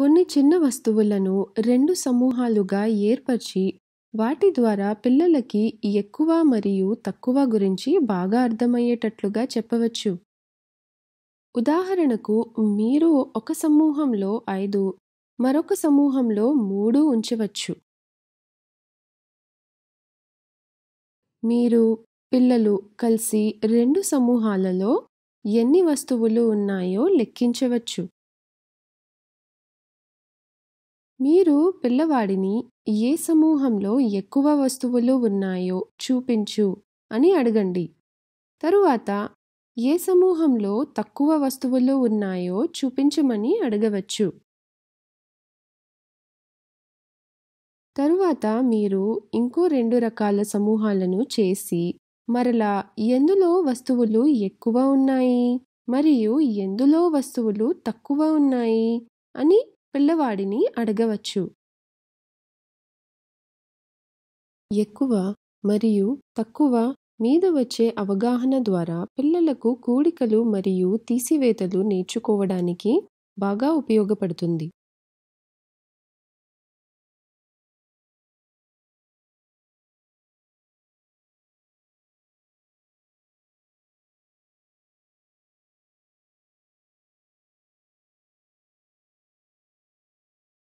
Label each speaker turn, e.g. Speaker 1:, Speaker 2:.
Speaker 1: కొన్ని చిన్న వస్తువులను రెండు సమూహాలుగా ఏర్పరిచి వాటి ద్వారా పిల్లలకి ఎక్కువ మరియు తక్కువ గురించి బాగా అర్థమయ్యేటట్లుగా చెప్పవచ్చు. ఉదాహరణకు మీరు ఒక సమూహంలో ఐదు, మరొక సమూహంలో మూడు ఉంచవచ్చు. మీరు, పిల్లలు కలిసి రెండు సమూహాలలో ఎన్ని వస్తువులు ఉన్నాయో లెక్కించవచ్చు. మీరు పిల్లవాడిని ఏ సమూహంలో ఎక్కువ వస్తువులు ఉన్నాయో చూపించు అని అడగండి తరువాత ఏ సమూహంలో తక్కువ వస్తువులు ఉన్నాయో చూపించమని అడగవచ్చు తరువాత మీరు ఇంకో రెండు రకాల సమూహాలను చేసి మరలా ఎందులో వస్తువులు ఎక్కువ ఉన్నాయి మరియు ఎందులో వస్తువులు తక్కువ ఉన్నాయి అని పిల్లవాడిని అడగవచ్చు ఎక్కువ మరియు తక్కువ మీద వచ్చే అవగాహన ద్వారా పిల్లలకు కూడికలు మరియు తీసివేతలు నేర్చుకోవడానికి బాగా ఉపయోగపడుతుంది